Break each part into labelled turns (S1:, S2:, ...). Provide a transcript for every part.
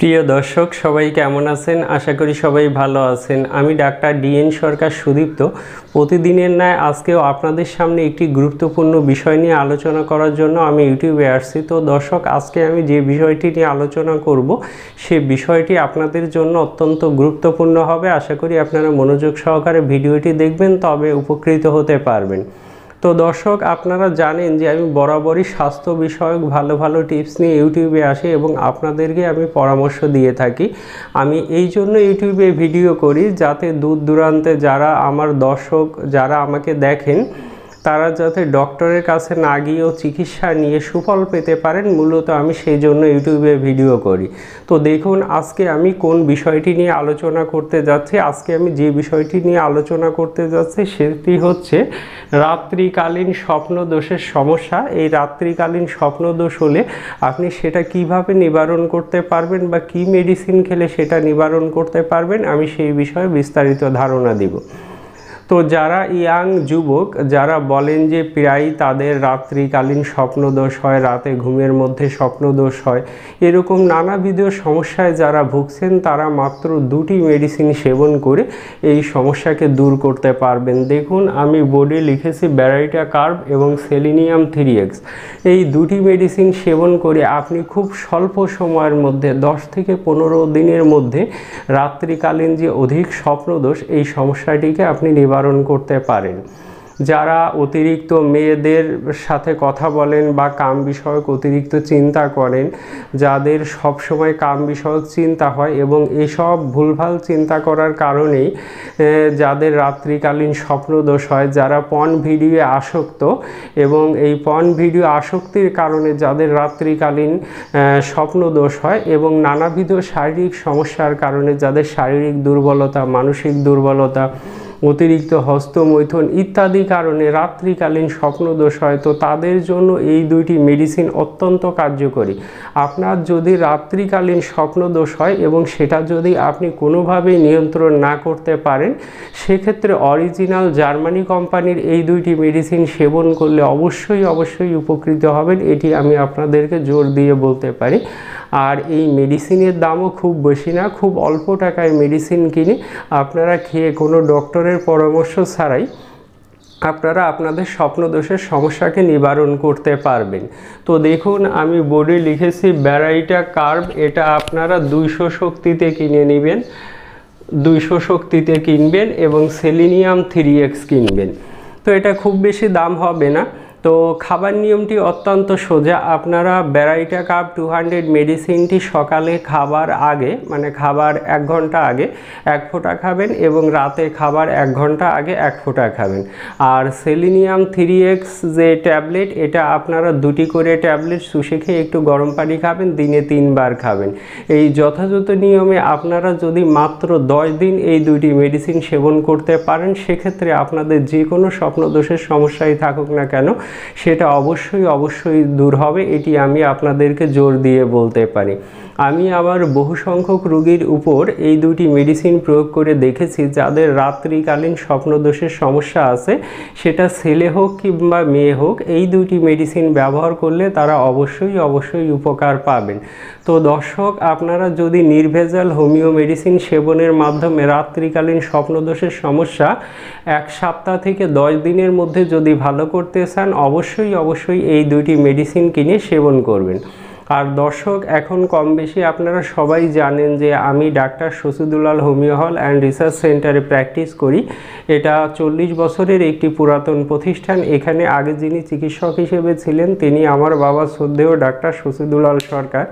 S1: প্রিয় দর্শক সবাই কেমন আছেন আশা করি সবাই ভালো আছেন আমি ডাক্তার ডিএন সরকার সুদীপ্ত প্রতিদিনের ন্যায় আজকেও আপনাদের সামনে একটি গুরুত্বপূর্ণ বিষয় নিয়ে আলোচনা করার জন্য আমি ইউটিউবে আসছি তো দর্শক আজকে আমি যে বিষয়টি নিয়ে আলোচনা করব সে বিষয়টি আপনাদের জন্য অত্যন্ত গুরুত্বপূর্ণ হবে আশা করি আপনারা মনোযোগ সহকারে ভিডিওটি দেখবেন তবে উপকৃত হতে পারবেন তো দর্শক আপনারা জানেন যে আমি বরাবরই স্বাস্থ্য বিষয়ক ভালো ভালো টিপস নিয়ে ইউটিউবে আসি এবং আপনাদেরকে আমি পরামর্শ দিয়ে থাকি আমি এই জন্য ইউটিউবে ভিডিও করি যাতে দূর দূরান্তে যারা আমার দর্শক যারা আমাকে দেখেন তারা যাতে ডক্টরের কাছে না গিয়েও চিকিৎসা নিয়ে সুফল পেতে পারেন মূলত আমি সেই জন্য ইউটিউবে ভিডিও করি তো দেখুন আজকে আমি কোন বিষয়টি নিয়ে আলোচনা করতে যাচ্ছি আজকে আমি যে বিষয়টি নিয়ে আলোচনা করতে যাচ্ছি সেটি হচ্ছে রাত্রিকালীন স্বপ্নদোষের সমস্যা এই রাত্রিকালীন স্বপ্নদোষ হলে আপনি সেটা কিভাবে নিবারণ করতে পারবেন বা কি মেডিসিন খেলে সেটা নিবারণ করতে পারবেন আমি সেই বিষয়ে বিস্তারিত ধারণা দিব তো যারা ইয়াং যুবক যারা বলেন যে প্রায় তাদের রাত্রিকালীন স্বপ্নদোষ হয় রাতে ঘুমের মধ্যে স্বপ্নদোষ হয় এরকম নানাবিধ সমস্যায় যারা ভুগছেন তারা মাত্র দুটি মেডিসিন সেবন করে এই সমস্যাকে দূর করতে পারবেন দেখুন আমি বোর্ডে লিখেছি ব্যারাইটা কার্ব এবং সেলিনিয়াম থ্রি এক্স এই দুটি মেডিসিন সেবন করে আপনি খুব স্বল্প সময়ের মধ্যে 10 থেকে পনেরো দিনের মধ্যে রাত্রিকালীন যে অধিক স্বপ্নদোষ এই সমস্যাটিকে আপনি নিবার নিবারণ করতে পারেন যারা অতিরিক্ত মেয়েদের সাথে কথা বলেন বা কাম বিষয়ক অতিরিক্ত চিন্তা করেন যাদের সবসময় কাম বিষয়ক চিন্তা হয় এবং এসব ভুলভাল চিন্তা করার কারণেই যাদের রাত্রিকালীন স্বপ্নদোষ হয় যারা পন ভিডিওয়ে আসক্ত এবং এই পন ভিডিও আসক্তির কারণে যাদের রাত্রিকালীন স্বপ্নদোষ হয় এবং নানাবিধ শারীরিক সমস্যার কারণে যাদের শারীরিক দুর্বলতা মানসিক দুর্বলতা অতিরিক্ত হস্তমৈথুন ইত্যাদি কারণে রাত্রিকালীন স্বপ্নদোষ হয় তো তাদের জন্য এই দুইটি মেডিসিন অত্যন্ত কার্যকরী আপনার যদি রাত্রিকালীন স্বপ্নদোষ হয় এবং সেটা যদি আপনি কোনোভাবেই নিয়ন্ত্রণ না করতে পারেন সেক্ষেত্রে অরিজিনাল জার্মানি কোম্পানির এই দুইটি মেডিসিন সেবন করলে অবশ্যই অবশ্যই উপকৃত হবেন এটি আমি আপনাদেরকে জোর দিয়ে বলতে পারি আর এই মেডিসিনের দামও খুব বেশি না খুব অল্প টাকায় মেডিসিন কিনে আপনারা খেয়ে কোনো ডক্টরের পরামর্শ ছাড়াই আপনারা আপনাদের স্বপ্নদোষের সমস্যাকে নিবারণ করতে পারবেন তো দেখুন আমি বোর্ডে লিখেছি ব্যারাইটা কার্ভ এটা আপনারা দুইশো শক্তিতে কিনে নেবেন দুইশো শক্তিতে কিনবেন এবং সেলিনিয়াম থ্রি এক্স কিনবেন তো এটা খুব বেশি দাম হবে না তো খাবার নিয়মটি অত্যন্ত সোজা আপনারা ব্যারাইটা কাপ টু হান্ড্রেড মেডিসিনটি সকালে খাবার আগে মানে খাবার এক ঘন্টা আগে এক ফোঁটা খাবেন এবং রাতে খাবার এক ঘন্টা আগে এক ফোঁটা খাবেন আর সেলিনিয়াম থ্রি এক্স যে ট্যাবলেট এটা আপনারা দুটি করে ট্যাবলেট শুষে খেয়ে একটু গরম পানি খাবেন দিনে তিনবার খাবেন এই যথাযথ নিয়মে আপনারা যদি মাত্র দশ দিন এই দুইটি মেডিসিন সেবন করতে পারেন সেক্ষেত্রে আপনাদের যে কোনো স্বপ্নদোষের সমস্যাই থাকুক না কেন সেটা অবশ্যই অবশ্যই দূর হবে এটি আমি আপনাদেরকে জোর দিয়ে বলতে পারি আমি আমার বহু সংখ্যক রোগীর উপর এই দুটি মেডিসিন প্রয়োগ করে দেখেছি যাদের রাত্রিকালীন স্বপ্নদোষের সমস্যা আছে সেটা ছেলে হোক কিংবা মেয়ে হোক এই দুটি মেডিসিন ব্যবহার করলে তারা অবশ্যই অবশ্যই উপকার পাবেন তো দর্শক আপনারা যদি নির্ভেজাল হোমিও মেডিসিন সেবনের মাধ্যমে রাত্রিকালীন স্বপ্নদোষের সমস্যা এক সপ্তাহ থেকে দশ দিনের মধ্যে যদি ভালো করতে চান অবশ্যই অবশ্যই এই দুটি মেডিসিন কিনে সেবন করবেন আর দর্শক এখন কম বেশি আপনারা সবাই জানেন যে আমি doctor Shashidulal homeo hall and research সেন্টারে প্র্যাকটিস করি এটা চল্লিশ বছরের একটি পুরাতন প্রতিষ্ঠান এখানে আগে যিনি চিকিৎসক হিসেবে ছিলেন তিনি আমার বাবা শ্রদ্ধেয় ডাক্তার শশিদুলাল সরকার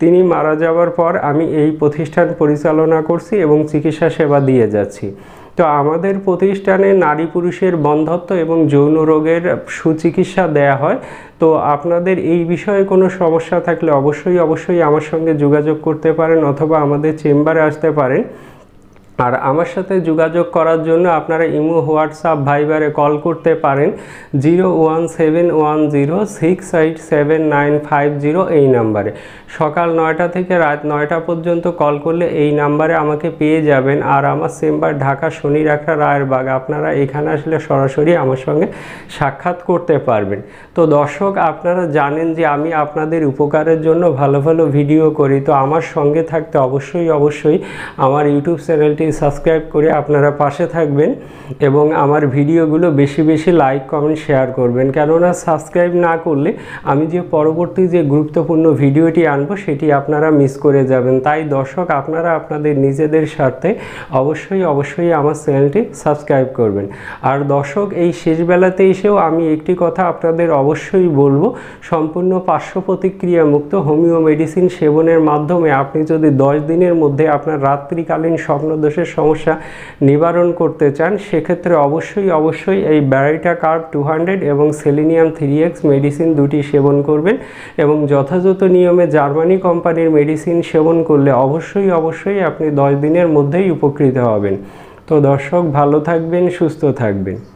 S1: তিনি মারা যাওয়ার পর আমি এই প্রতিষ্ঠান পরিচালনা করছি এবং চিকিৎসা সেবা দিয়ে যাচ্ছি তো আমাদের প্রতিষ্ঠানে নারী পুরুষের বন্ধত্ব এবং যৌন রোগের সুচিকিৎসা দেয়া হয় তো আপনাদের এই বিষয়ে কোনো সমস্যা থাকলে অবশ্যই অবশ্যই আমার সঙ্গে যোগাযোগ করতে পারেন অথবা আমাদের চেম্বারে আসতে পারেন আর আমার সাথে যোগাযোগ করার জন্য আপনারা ইমো হোয়াটসঅ্যাপ ভাইবারে কল করতে পারেন zero one seven one zero six eight seven nine five zero এই নাম্বারে সকাল নয়টা থেকে রাত নয়টা পর্যন্ত কল করলে এই নাম্বারে আমাকে পেয়ে যাবেন আর আমার চেম্বার ঢাকা শনি রাখা রায়ের বাগ আপনারা এখানে আসলে সরাসরি আমার সঙ্গে সাক্ষাৎ করতে পারবেন তো দর্শক আপনারা জানেন যে আমি আপনাদের উপকারের জন্য ভালো ভালো ভিডিও করি তো আমার সঙ্গে থাকতে অবশ্যই অবশ্যই আমার ইউটিউব চ্যানেলটি চ্যানেলটি সাবস্ক্রাইব করে আপনারা পাশে থাকবেন এবং আমার ভিডিওগুলো বেশি বেশি লাইক কমেন্ট শেয়ার করবেন কেননা সাবস্ক্রাইব না করলে আমি যে পরবর্তী যে গুরুত্বপূর্ণ ভিডিওটি আনবো সেটি আপনারা মিস করে যাবেন তাই দর্শক আপনারা আপনাদের নিজেদের স্বার্থে অবশ্যই অবশ্যই আমার চ্যানেলটি সাবস্ক্রাইব করবেন আর দর্শক এই শেষবেলাতে এসেও আমি একটি কথা আপনাদের অবশ্যই বলবো সম্পূর্ণ পার্শ্ব প্রতিক্রিয়ামুক্ত হোমিও মেডিসিন সেবনের মাধ্যমে আপনি যদি দশ দিনের মধ্যে আপনার রাত্রিকালীন স্বপ্নদোষ মানুষের সমস্যা নিবারণ করতে চান সেক্ষেত্রে অবশ্যই অবশ্যই এই ব্যারাইটা কার্ভ টু হান্ড্রেড এবং সেলিনিয়াম থ্রি এক্স মেডিসিন দুটি সেবন করবেন এবং যথাযথ নিয়মে জার্মানি কোম্পানির মেডিসিন সেবন করলে অবশ্যই অবশ্যই আপনি দশ দিনের মধ্যেই উপকৃত হবেন তো দর্শক ভালো থাকবেন সুস্থ থাকবেন